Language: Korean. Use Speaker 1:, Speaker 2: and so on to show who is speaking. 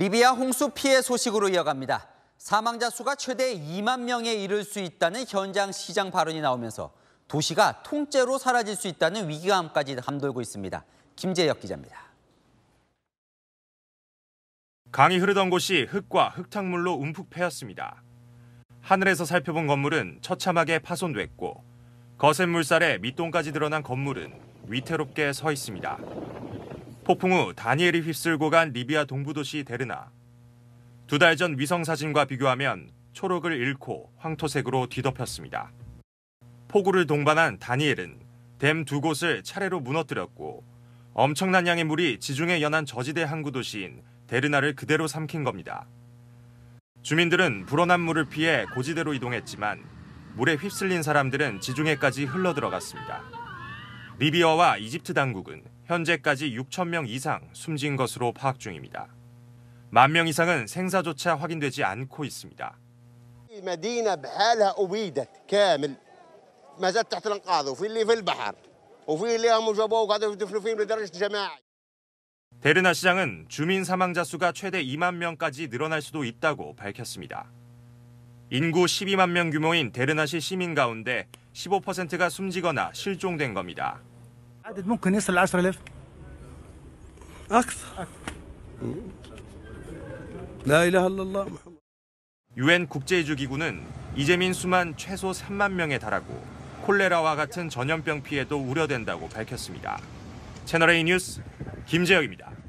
Speaker 1: 리비아 홍수 피해 소식으로 이어갑니다. 사망자 수가 최대 2만 명에 이를 수 있다는 현장 시장 발언이 나오면서 도시가 통째로 사라질 수 있다는 위기감까지 함돌고 있습니다. 김재혁 기자입니다. 강이 흐르던 곳이 흙과 흙탕물로 움푹 패였습니다. 하늘에서 살펴본 건물은 처참하게 파손됐고 거센 물살에 밑동까지 드러난 건물은 위태롭게 서 있습니다. 폭풍 후 다니엘이 휩쓸고 간 리비아 동부 도시 데르나. 두 달 전 위성 사진과 비교하면 초록을 잃고 황토색으로 뒤덮였습니다. 폭우를 동반한 다니엘은 댐 두 곳을 차례로 무너뜨렸고 엄청난 양의 물이 지중해 연안 저지대 항구 도시인 데르나를 그대로 삼킨 겁니다. 주민들은 불어난 물을 피해 고지대로 이동했지만 물에 휩쓸린 사람들은 지중해까지 흘러들어갔습니다. 리비아와 이집트 당국은 현재까지 6천 명 이상 숨진 것으로 파악 중입니다. 만 명 이상은 생사조차 확인되지 않고 있습니다. 데르나 시장은 주민 사망자 수가 최대 2만 명까지 늘어날 수도 있다고 밝혔습니다. 인구 12만 명 규모인 데르나시 시민 가운데 15%가 숨지거나 실종된 겁니다. عدد ممكن يصل ل 10000 أكثر. أكثر لا إله إلا الله محمد 유엔 국제이주기구는 이재민 수만 최소 3만 명에 달하고 콜레라와 같은 전염병 피해도 우려된다고 밝혔습니다. 채널A 뉴스 김재혁입니다.